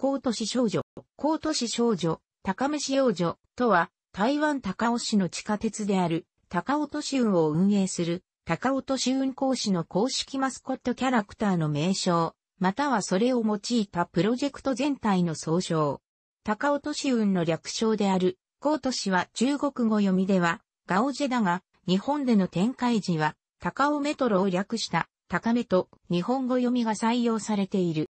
高都市少女、高都市少女、高め市幼女とは、台湾高尾市の地下鉄である、高尾都市運を運営する、高尾都市運行士の公式マスコットキャラクターの名称、またはそれを用いたプロジェクト全体の総称。高尾都市運の略称である、高都市は中国語読みでは、ガオジェだが、日本での展開時は、高尾メトロを略した、高めと日本語読みが採用されている。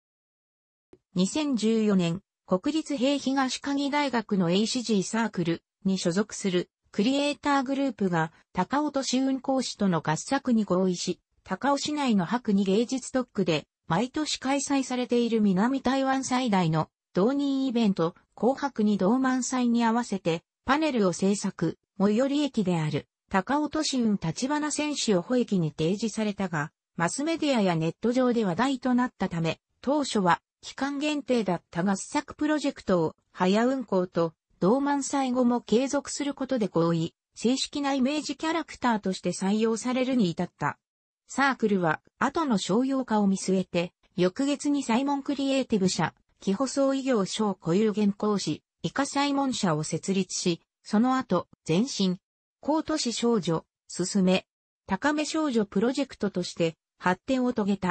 2014年、国立平東鍵大学の ACG サークルに所属するクリエイターグループが高尾都市運行市との合作に合意し、高尾市内の白に芸術特区で毎年開催されている南台湾最大の同人イベント、紅白に同満祭に合わせてパネルを制作、最寄り駅である高尾都市運立花選手を保駅に提示されたが、マスメディアやネット上で話題となったため、当初は期間限定だった合作プロジェクトを、早運行と、同満載後も継続することで合意、正式なイメージキャラクターとして採用されるに至った。サークルは、後の商用化を見据えて、翌月にサイモンクリエイティブ社、基保総医業省固有原稿師、イカサイモン社を設立し、その後、前身、高都市少女、進め、高め少女プロジェクトとして、発展を遂げた。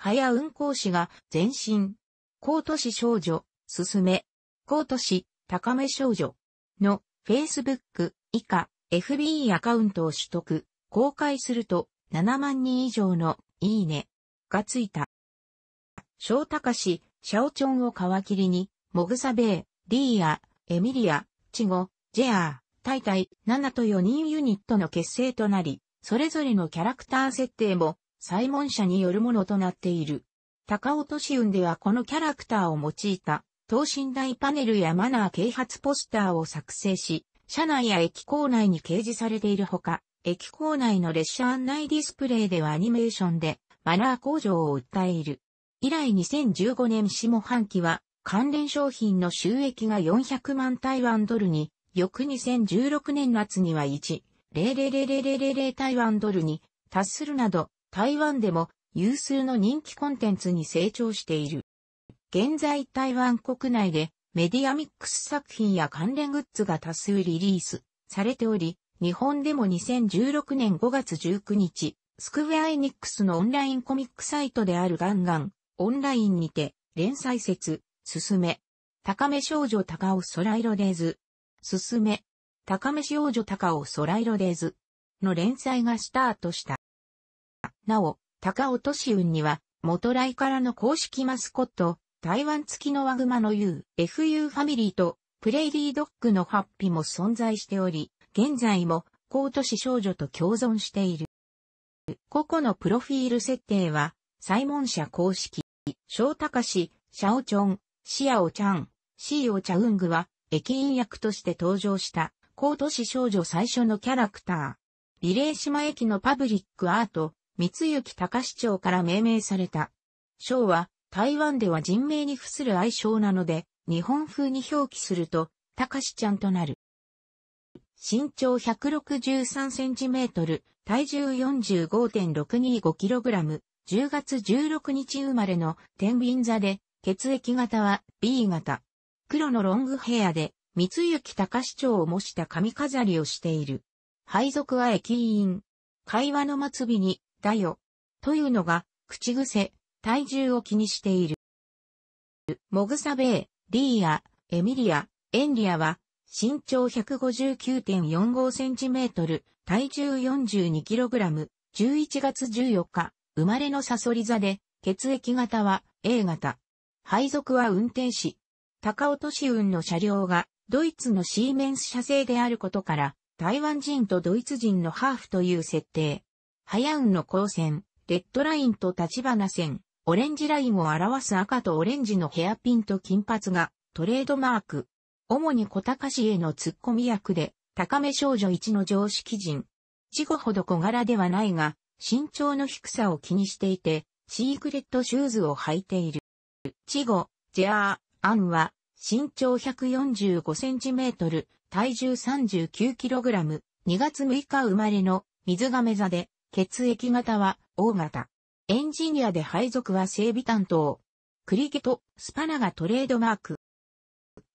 早運行士が前身。高都市少女、すすめ。高都市、高め少女の Facebook 以下 FB アカウントを取得、公開すると7万人以上のいいねがついた。小高氏、シャオチョンを皮切りに、モグサベイ、リーア、エミリア、チゴ、ジェアー、タイタイ、ナナと4人ユニットの結成となり、それぞれのキャラクター設定もサイモン社によるものとなっている。高尾都市運ではこのキャラクターを用いた、等身大パネルやマナー啓発ポスターを作成し、車内や駅構内に掲示されているほか、駅構内の列車案内ディスプレイではアニメーションで、マナー向上を訴えいる。以来2015年下半期は、関連商品の収益が400万台湾ドルに、翌2016年夏には1、00000台湾ドルに達するなど、台湾でも有数の人気コンテンツに成長している。現在台湾国内でメディアミックス作品や関連グッズが多数リリースされており、日本でも2016年5月19日、スクウェアエニックスのオンラインコミックサイトであるガンガン、オンラインにて、連載説、進め、高め少女高尾空色デーズ、進め、高め少女高尾空色デーズの連載がスタートした。なお、高尾都市運には、元来からの公式マスコット、台湾付きのワグマの U、FU ファミリーと、プレイリードッグのハッピーも存在しており、現在も、高都市少女と共存している。個々のプロフィール設定は、サイモン社公式、小高氏、シャオチョン、シアオちゃん、シーオチャウングは、駅員役として登場した、高都市少女最初のキャラクター。レー島駅のパブリックアート、三幸隆市長から命名された。章は、台湾では人名に付する愛称なので、日本風に表記すると、隆市ちゃんとなる。身長163センチメートル、体重 45.625kg、10月16日生まれの天秤座で、血液型は B 型。黒のロングヘアで、三幸隆市長を模した髪飾りをしている。配属は駅員。会話の末尾にだよ。というのが、口癖、体重を気にしている。モグサベー、リーア、エミリア、エンリアは、身長 159.45cm、体重 42kg、11月14日、生まれのサソリ座で、血液型は A 型。配属は運転士。高落市運の車両が、ドイツのシーメンス社製であることから、台湾人とドイツ人のハーフという設定。ハヤンの光線、レッドラインと立花線、オレンジラインを表す赤とオレンジのヘアピンと金髪がトレードマーク。主に小高氏への突っ込み役で、高め少女一の常識人。事後ほど小柄ではないが、身長の低さを気にしていて、シークレットシューズを履いている。チゴ、ジャー、アンは、身長145センチメートル、体重39キログラム、2月6日生まれの水亀座で、血液型は O 型。エンジニアで配属は整備担当。クリケとスパナがトレードマーク。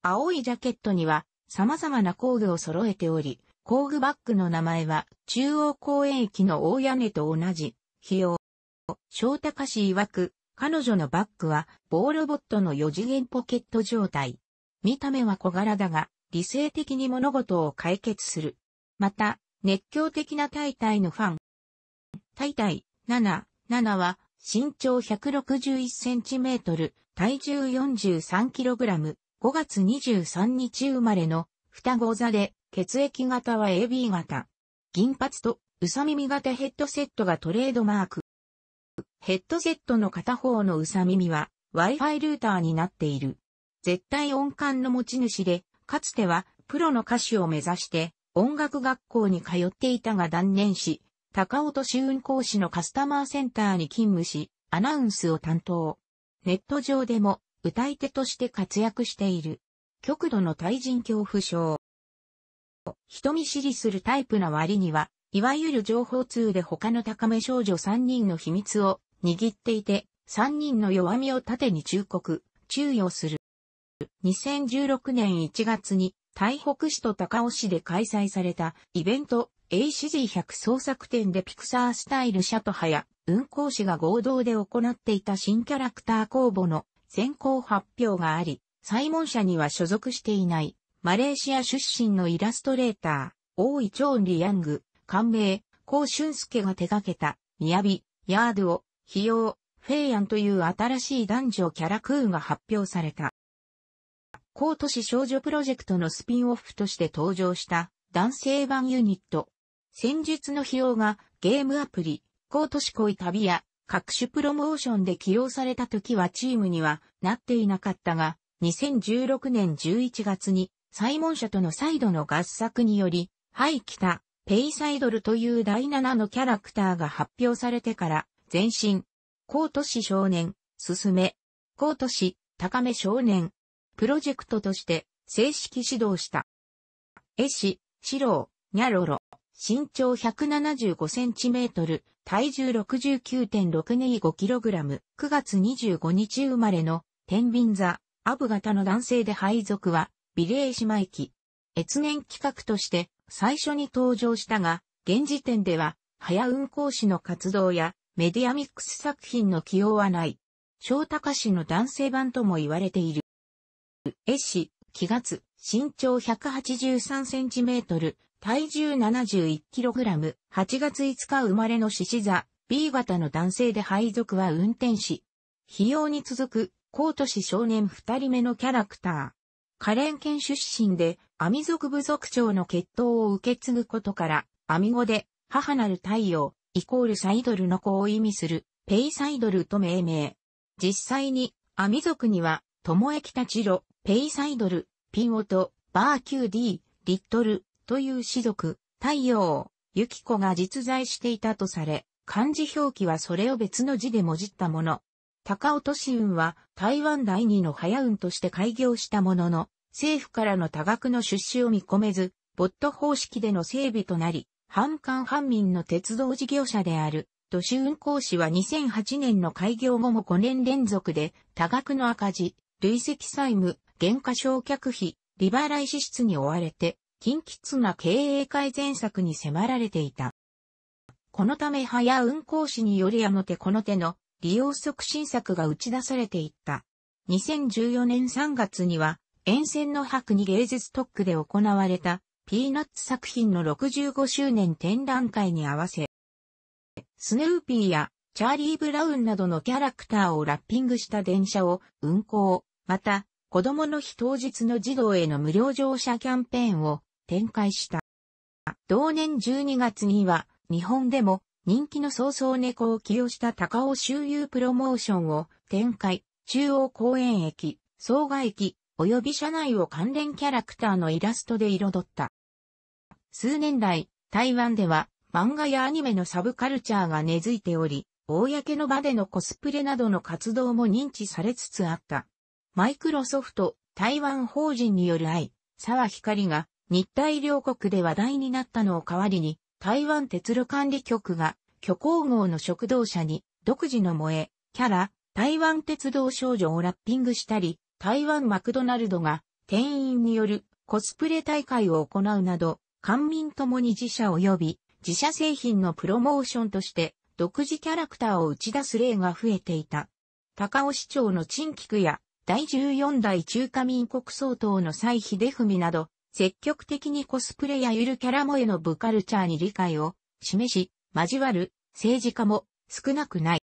青いジャケットには様々な工具を揃えており、工具バッグの名前は中央公園駅の大屋根と同じ、費用。翔高氏曰く、彼女のバッグはボーロボットの四次元ポケット状態。見た目は小柄だが、理性的に物事を解決する。また、熱狂的な大体のファン、大体7、7は身長 161cm、体重 43kg、5月23日生まれの双子座で血液型は AB 型。銀髪とうさ耳型ヘッドセットがトレードマーク。ヘッドセットの片方のうさ耳は Wi-Fi ルーターになっている。絶対音感の持ち主で、かつてはプロの歌手を目指して音楽学校に通っていたが断念し、高尾都市運行士のカスタマーセンターに勤務し、アナウンスを担当。ネット上でも歌い手として活躍している。極度の対人恐怖症。人見知りするタイプな割には、いわゆる情報通で他の高め少女3人の秘密を握っていて、3人の弱みを盾に忠告、注意をする。2016年1月に台北市と高尾市で開催されたイベント a c g 1 0 0創作展でピクサースタイル社と早、運行士が合同で行っていた新キャラクター公募の先行発表があり、サイモン社には所属していない、マレーシア出身のイラストレーター、大井チョーン・リヤング、官名、ン俊介が手掛けた、雅、ヤードを、費用、フェイアンという新しい男女キャラクーンが発表された。ウ都市少女プロジェクトのスピンオフとして登場した男性版ユニット、戦術の費用がゲームアプリ、高都市恋旅や各種プロモーションで起用された時はチームにはなっていなかったが、2016年11月にサイモン社との再度の合作により、い来たペイサイドルという第7のキャラクターが発表されてから、前身、高都市少年、すすめ、高都市、高め少年、プロジェクトとして正式指導した。絵師、四郎、ニャロロ。身長 175cm、体重 69.625kg、9月25日生まれの、天秤座、アブ型の男性で配属は、美麗姉妹期。越年企画として、最初に登場したが、現時点では、早運行士の活動や、メディアミックス作品の起用はない。小高氏の男性版とも言われている。絵師、気月、身長183センチメートル、体重 71kg、8月5日生まれの獅子座、B 型の男性で配属は運転士。費用に続く、高都市少年二人目のキャラクター。カレン県出身で、アミ族部族長の血統を受け継ぐことから、アミ語で、母なる太陽、イコールサイドルの子を意味する、ペイサイドルと命名。実際に、アミ族には、ともえきたちろ、ペイサイドル、ピンオト、バーデ d リットル、という氏族、太陽、ゆき子が実在していたとされ、漢字表記はそれを別の字でもじったもの。高尾都市運は台湾第二の早運として開業したものの、政府からの多額の出資を見込めず、ボット方式での整備となり、半官半民の鉄道事業者である、都市運行士は2008年の開業後も5年連続で、多額の赤字、累積債務、減価償却費、利払い支出に追われて、近喫な経営改善策に迫られていた。このため早運行士によりあの手この手の利用促進策が打ち出されていった。2014年3月には、沿線の白に芸術特区で行われた、ピーナッツ作品の65周年展覧会に合わせ、スヌーピーやチャーリー・ブラウンなどのキャラクターをラッピングした電車を運行、また、子供の日当日の児童への無料乗車キャンペーンを展開した。同年12月には、日本でも人気の早々猫を起用した高尾周遊プロモーションを展開、中央公園駅、総外駅、及び車内を関連キャラクターのイラストで彩った。数年来、台湾では漫画やアニメのサブカルチャーが根付いており、公の場でのコスプレなどの活動も認知されつつあった。マイクロソフト台湾法人による愛、沢光が日体両国で話題になったのを代わりに、台湾鉄路管理局が、虚構号の食堂車に、独自の萌え、キャラ、台湾鉄道少女をラッピングしたり、台湾マクドナルドが、店員によるコスプレ大会を行うなど、官民ともに自社及び自社製品のプロモーションとして独自キャラクターを打ち出す例が増えていた。高尾市長の陳菊や第14代中華民国総統の蔡秀文など積極的にコスプレやゆるキャラ萌えの部カルチャーに理解を示し、交わる政治家も少なくない。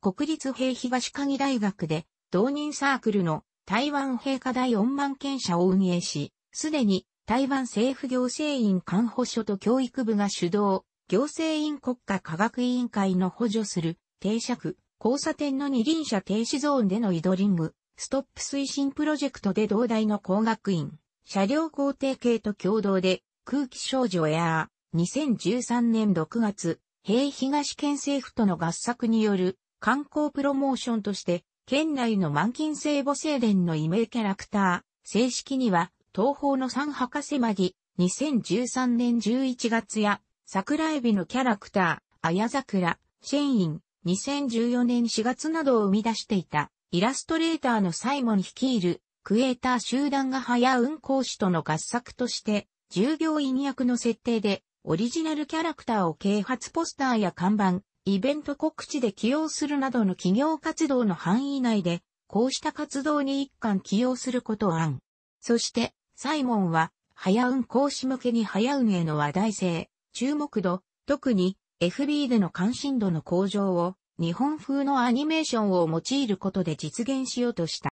国立兵東鍵大学で同人サークルの台湾兵科大4万件社を運営し、すでに台湾政府行政院官補所と教育部が主導、行政院国家科学委員会の補助する停車区、交差点の二輪車停止ゾーンでの移動リング、ストップ推進プロジェクトで同大の工学院、車両工程系と共同で空気少女エアー2013年6月、平東県政府との合作による観光プロモーションとして、県内の満金聖母聖殿の異名キャラクター、正式には東方の三博士マギ、2013年11月や、桜エビのキャラクター、綾桜、シェイン、2014年4月などを生み出していた、イラストレーターのサイモン率いるクエーター集団が早運行士との合作として、従業員役の設定で、オリジナルキャラクターを啓発ポスターや看板、イベント告知で起用するなどの企業活動の範囲内で、こうした活動に一貫起用することを案。そして、サイモンは、早運講師向けに早運への話題性、注目度、特に FB での関心度の向上を日本風のアニメーションを用いることで実現しようとした。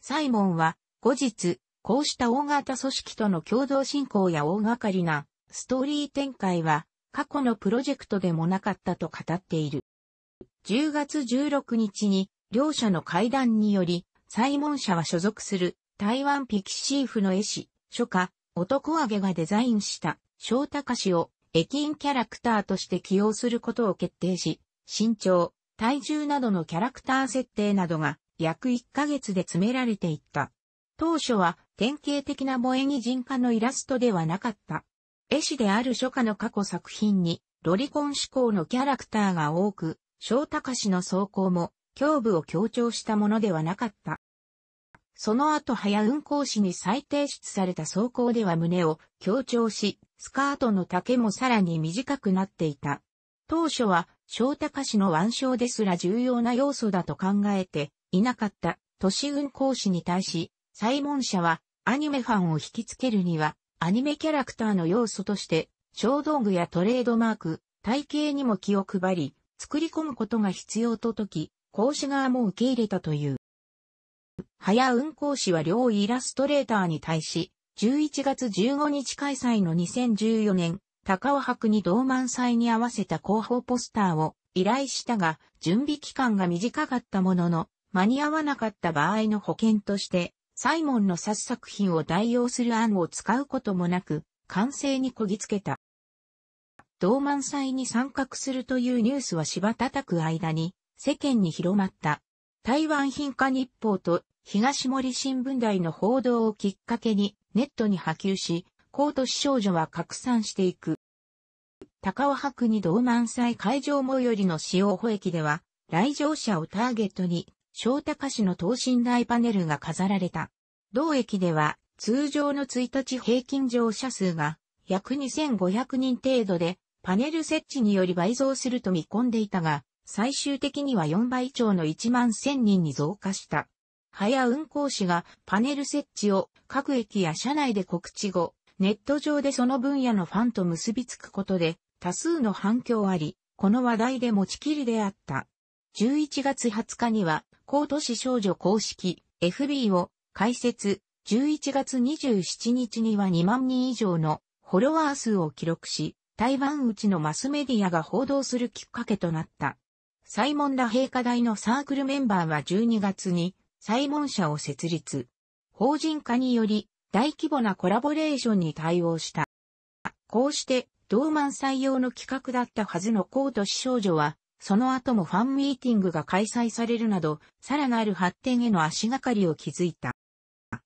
サイモンは、後日、こうした大型組織との共同進行や大掛かりなストーリー展開は過去のプロジェクトでもなかったと語っている。10月16日に両者の会談により、サイモン社は所属する台湾ピキシーフの絵師、書家、男揚げがデザインした翔高氏を駅員キャラクターとして起用することを決定し、身長、体重などのキャラクター設定などが約1ヶ月で詰められていった。当初は典型的な萌え擬人化のイラストではなかった。絵師である初夏の過去作品に、ロリコン志向のキャラクターが多く、翔鷹氏の走行も、胸部を強調したものではなかった。その後早運行士に再提出された走行では胸を強調し、スカートの丈もさらに短くなっていた。当初は、翔鷹氏の腕章ですら重要な要素だと考えて、いなかった都市運行士に対し、サイモン社はアニメファンを引きつけるには、アニメキャラクターの要素として、小道具やトレードマーク、体型にも気を配り、作り込むことが必要とき、講師側も受け入れたという。早運行士は両イラストレーターに対し、11月15日開催の2014年、高尾博に同満祭に合わせた広報ポスターを依頼したが、準備期間が短かったものの、間に合わなかった場合の保険として、サイモンの殺作品を代用する案を使うこともなく、完成にこぎつけた。同満祭に参画するというニュースは芝叩く間に世間に広まった。台湾品化日報と東森新聞台の報道をきっかけにネットに波及し、高都市少女は拡散していく。高尾博に同満祭会場最寄りの塩保駅では、来場者をターゲットに小高市の等身大パネルが飾られた。同駅では通常の1日平均乗車数が約2500人程度でパネル設置により倍増すると見込んでいたが、最終的には4倍超の1万1000人に増加した。早運行士がパネル設置を各駅や車内で告知後、ネット上でその分野のファンと結びつくことで多数の反響あり、この話題で持ちきりであった。11月20日には高都市少女公式 FB を開設11月27日には2万人以上のフォロワー数を記録し、台湾うちのマスメディアが報道するきっかけとなった。サイモンラ陛下大のサークルメンバーは12月にサイモン社を設立。法人化により大規模なコラボレーションに対応した。こうして、同満採用の企画だったはずの高都市少女は、その後もファンミーティングが開催されるなど、さらなる発展への足がかりを築いた。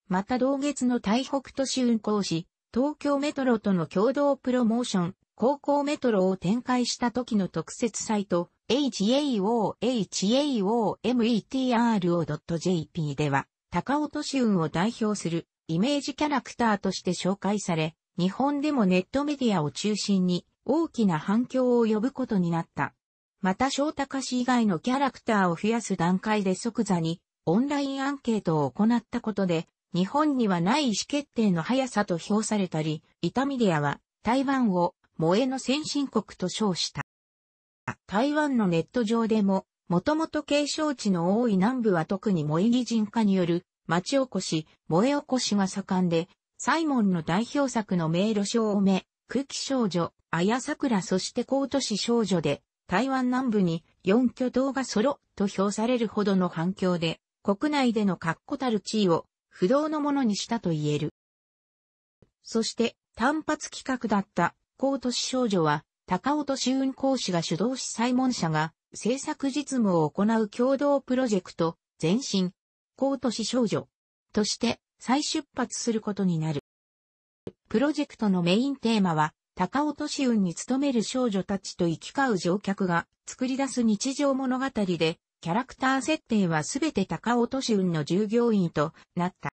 また同月の台北都市運行し、東京メトロとの共同プロモーション、高校メトロを展開した時の特設サイト、haohaometro.jp では、高尾都市運を代表するイメージキャラクターとして紹介され、日本でもネットメディアを中心に大きな反響を呼ぶことになった。また翔太氏以外のキャラクターを増やす段階で即座にオンラインアンケートを行ったことで、日本にはない意思決定の速さと評されたり、イタミディアは台湾を萌えの先進国と称した。台湾のネット上でも、もともと継承地の多い南部は特に萌え擬人化による町おこし、萌えおこしが盛んで、サイモンの代表作の迷路少女、空気少女、綾桜そして高都市少女で、台湾南部に四挙動が揃と評されるほどの反響で、国内での確固たる地位を不動のものにしたと言える。そして単発企画だった高都市少女は高尾都市運行士が主導しモン社が制作実務を行う共同プロジェクト前進高都市少女として再出発することになる。プロジェクトのメインテーマは高尾都市運に勤める少女たちと行き交う乗客が作り出す日常物語で、キャラクター設定はすべて高尾都市運の従業員となった。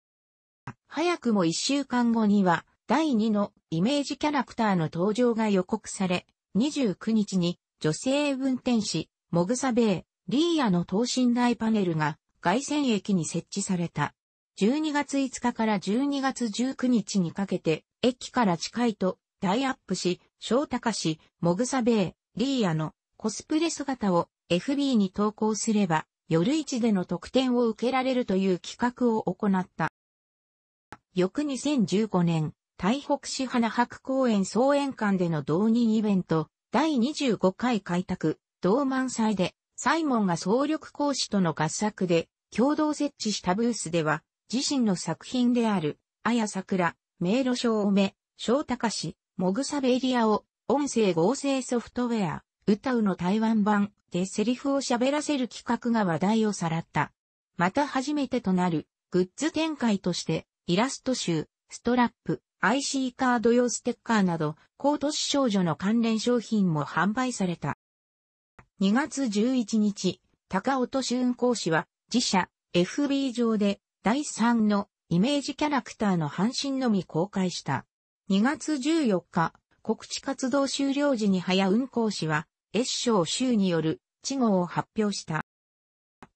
早くも一週間後には、第二のイメージキャラクターの登場が予告され、29日に女性運転士、モグサベー、リーヤの等身大パネルが外線駅に設置された。12月5日から12月19日にかけて、駅から近いとタイアップし、翔高氏、モグサベイ、リーヤのコスプレ姿を FB に投稿すれば、夜市での特典を受けられるという企画を行った。翌2015年、台北市花博公園総演館での同人イベント、第25回開拓、同満祭で、サイモンが総力講師との合作で、共同設置したブースでは、自身の作品である、綾桜、迷路をめ、翔高氏、モグサベエリアを音声合成ソフトウェア、歌うの台湾版でセリフを喋らせる企画が話題をさらった。また初めてとなるグッズ展開としてイラスト集、ストラップ、IC カード用ステッカーなど、高都市少女の関連商品も販売された。2月11日、高尾市運行士は、自社、FB 上で、第3のイメージキャラクターの半身のみ公開した。2月14日、告知活動終了時に早運行士は、越省州による、地号を発表した。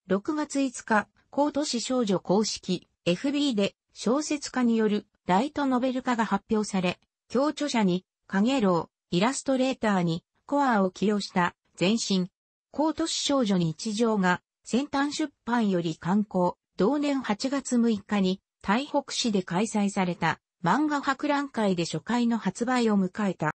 6月5日、高都市少女公式、FB で、小説家による、ライトノベル化が発表され、共著者に、影楼、イラストレーターに、コアを起用した、前身、高都市少女日常が、先端出版より刊行、同年8月6日に、台北市で開催された、漫画博覧会で初回の発売を迎えた。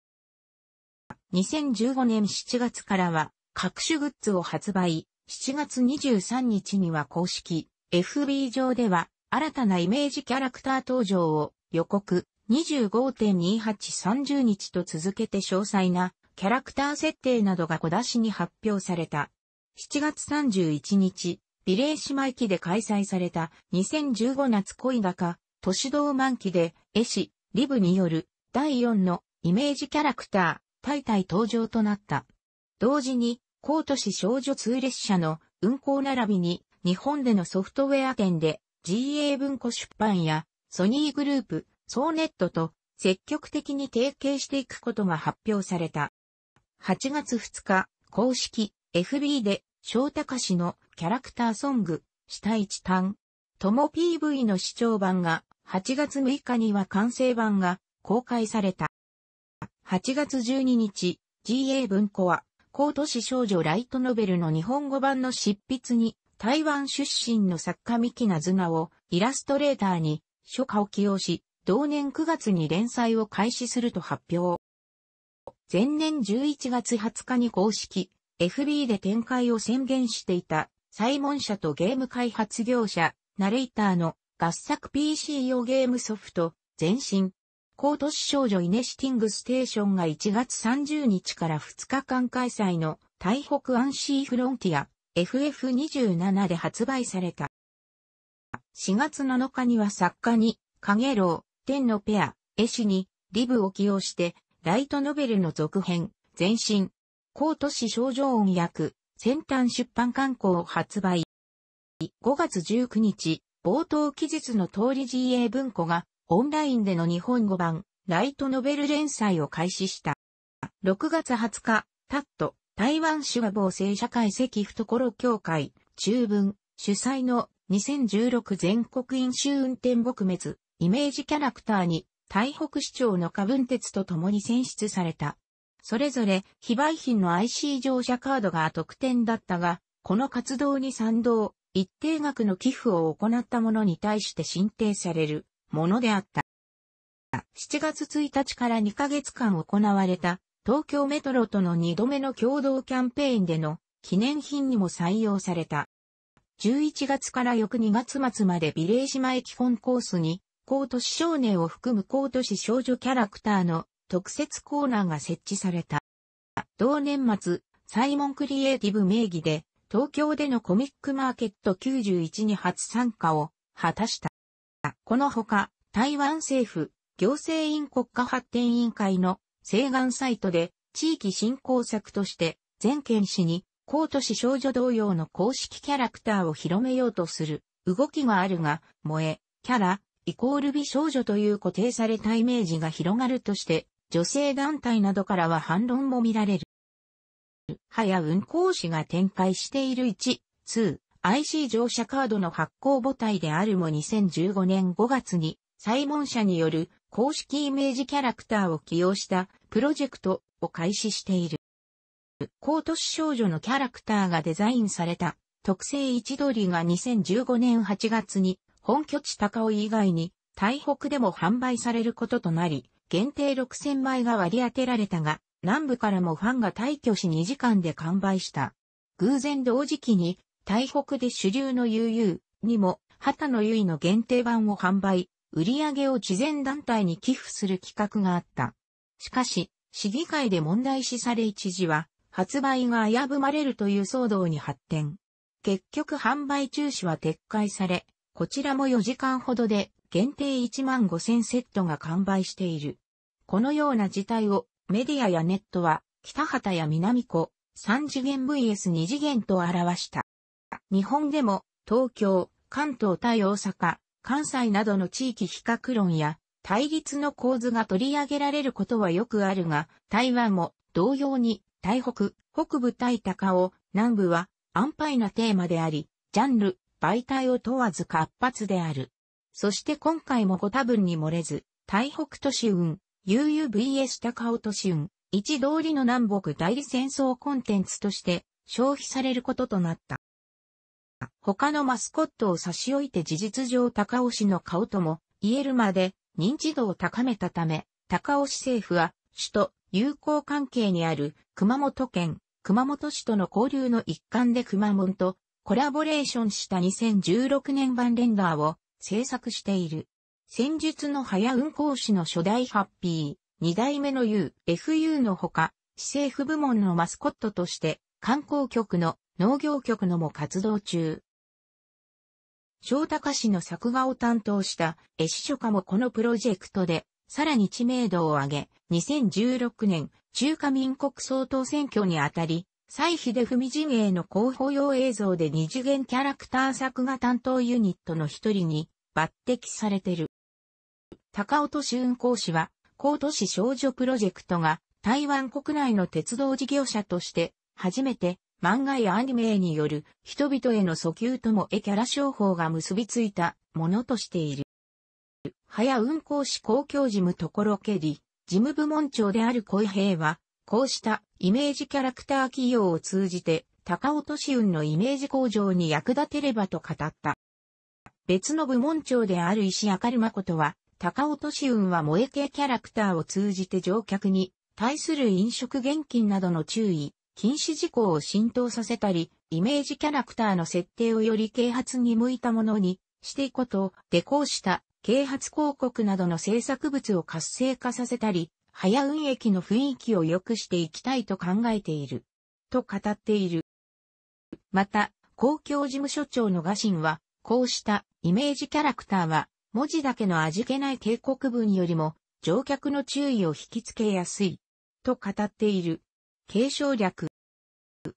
2015年7月からは各種グッズを発売、7月23日には公式、FB 上では新たなイメージキャラクター登場を予告、25.2830日と続けて詳細なキャラクター設定などが小出しに発表された。7月31日、ビレー姉妹で開催された2015夏恋高都市道満期で、絵師、リブによる、第4のイメージキャラクター、大体登場となった。同時に、高都市少女通列車の運行並びに、日本でのソフトウェア店で、GA 文庫出版や、ソニーグループ、ソーネットと、積極的に提携していくことが発表された。8月2日、公式、FB で、翔高氏のキャラクターソング、下一端、とも PV の視聴版が8月6日には完成版が公開された。8月12日、GA 文庫は、高都市少女ライトノベルの日本語版の執筆に、台湾出身の作家ミキナズナをイラストレーターに書家を起用し、同年9月に連載を開始すると発表。前年11月20日に公式、FB で展開を宣言していた、サイモン社とゲーム開発業者、ナレーターの合作 PC 用ゲームソフト、前身。高都市少女イネシティングステーションが1月30日から2日間開催の台北アンシーフロンティア FF27 で発売された。4月7日には作家に、影ウ、天のペア、絵師に、リブを起用して、ライトノベルの続編、前身、高都市少女音訳、先端出版刊行を発売。5月19日、冒頭記述の通り GA 文庫がオンラインでの日本語版ライトノベル連載を開始した。6月20日、タット、台湾手話防政社会赤懐協会、中文、主催の2016全国飲酒運転撲滅、イメージキャラクターに、台北市長の花文鉄と共に選出された。それぞれ、非売品の IC 乗車カードが特典だったが、この活動に賛同、一定額の寄付を行った者に対して申請されるものであった。7月1日から2ヶ月間行われた東京メトロとの2度目の共同キャンペーンでの記念品にも採用された。11月から翌2月末までビレー島駅本コースに、高都市少年を含む高都市少女キャラクターの特設コーナーが設置された。同年末、サイモンクリエイティブ名義で東京でのコミックマーケット91に初参加を果たした。このほか、台湾政府、行政院国家発展委員会の請願サイトで地域振興策として全県市に高都市少女同様の公式キャラクターを広めようとする動きがあるが、萌え、キャラ、イコール美少女という固定されたイメージが広がるとして、女性団体などからは反論も見られる。はや運行士が展開している1、2、IC 乗車カードの発行母体であるも2015年5月に、サイモン社による公式イメージキャラクターを起用したプロジェクトを開始している。高都市少女のキャラクターがデザインされた特製一置りが2015年8月に本拠地高尾以外に台北でも販売されることとなり、限定6000枚が割り当てられたが、南部からもファンが退去し2時間で完売した。偶然同時期に、台北で主流の UU にも、旗野結の限定版を販売、売り上げを慈善団体に寄付する企画があった。しかし、市議会で問題視され一時は、発売が危ぶまれるという騒動に発展。結局販売中止は撤回され、こちらも4時間ほどで限定1万5000セットが完売している。このような事態をメディアやネットは、北畑や南子、三次元 VS 二次元と表した。日本でも、東京、関東対大阪、関西などの地域比較論や、対立の構図が取り上げられることはよくあるが、台湾も同様に、台北、北部対高を、南部は安泰なテーマであり、ジャンル、媒体を問わず活発である。そして今回もご多分に漏れず、台北都市運、UUVS 高尾都春、一通りの南北代理戦争コンテンツとして消費されることとなった。他のマスコットを差し置いて事実上高尾市の顔とも言えるまで認知度を高めたため、高尾市政府は首都友好関係にある熊本県、熊本市との交流の一環で熊本とコラボレーションした2016年版レンダーを制作している。戦術の早運行士の初代ハッピー、二代目の U、FU のほか、市政府部門のマスコットとして、観光局の農業局のも活動中。小高市の作画を担当した絵師書家もこのプロジェクトで、さらに知名度を上げ、2016年中華民国総統選挙にあたり、蔡秀文陣営の広報用映像で二次元キャラクター作画担当ユニットの一人に抜擢されてる。高尾都市運行士は、高都市少女プロジェクトが、台湾国内の鉄道事業者として、初めて漫画やアニメによる人々への訴求とも絵キャラ商法が結びついたものとしている。早運行士公共事務所こけり、事務部門長である小井平は、こうしたイメージキャラクター企業を通じて、高尾都市運のイメージ向上に役立てればと語った。別の部門長である石明る誠は、高落市運は萌え系キャラクターを通じて乗客に対する飲食現金などの注意、禁止事項を浸透させたり、イメージキャラクターの設定をより啓発に向いたものにしていこうと、デコした啓発広告などの制作物を活性化させたり、早運駅の雰囲気を良くしていきたいと考えている。と語っている。また、公共事務所長の画心は、こうしたイメージキャラクターは文字だけの味気ない警告文よりも、乗客の注意を引きつけやすい、と語っている。継承略。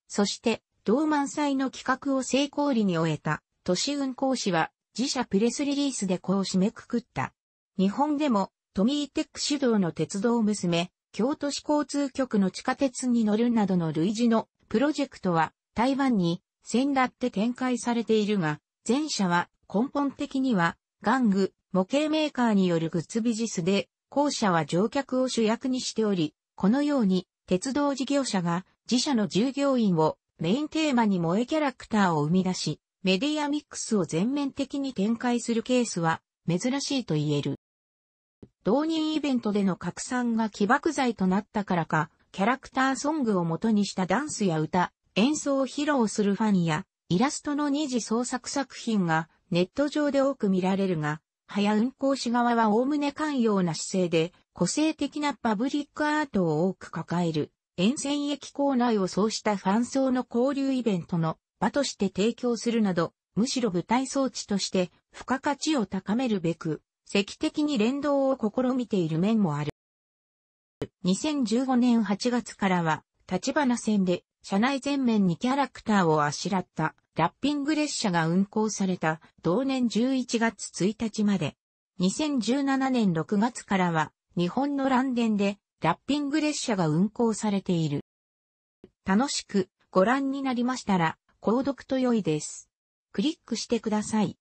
そして、同満載の企画を成功裏に終えた、都市運行士は、自社プレスリリースでこう締めくくった。日本でも、トミーテック主導の鉄道娘、京都市交通局の地下鉄に乗るなどの類似のプロジェクトは台湾に先だって展開されているが、前者は根本的には玩具、模型メーカーによるグッズビジスで、後者は乗客を主役にしており、このように、鉄道事業者が自社の従業員をメインテーマに萌えキャラクターを生み出し、メディアミックスを全面的に展開するケースは珍しいと言える。同人イベントでの拡散が起爆剤となったからか、キャラクターソングを元にしたダンスや歌、演奏を披露するファンや、イラストの二次創作作品がネット上で多く見られるが、早運行士側は概ね寛容な姿勢で、個性的なパブリックアートを多く抱える、沿線駅構内をそうしたファン層の交流イベントの場として提供するなど、むしろ舞台装置として付加価値を高めるべく、積的に連動を試みている面もある。2015年8月からは、立花線で、車内全面にキャラクターをあしらったラッピング列車が運行された同年11月1日まで、2017年6月からは日本のランデンでラッピング列車が運行されている。楽しくご覧になりましたら、購読と良いです。クリックしてください。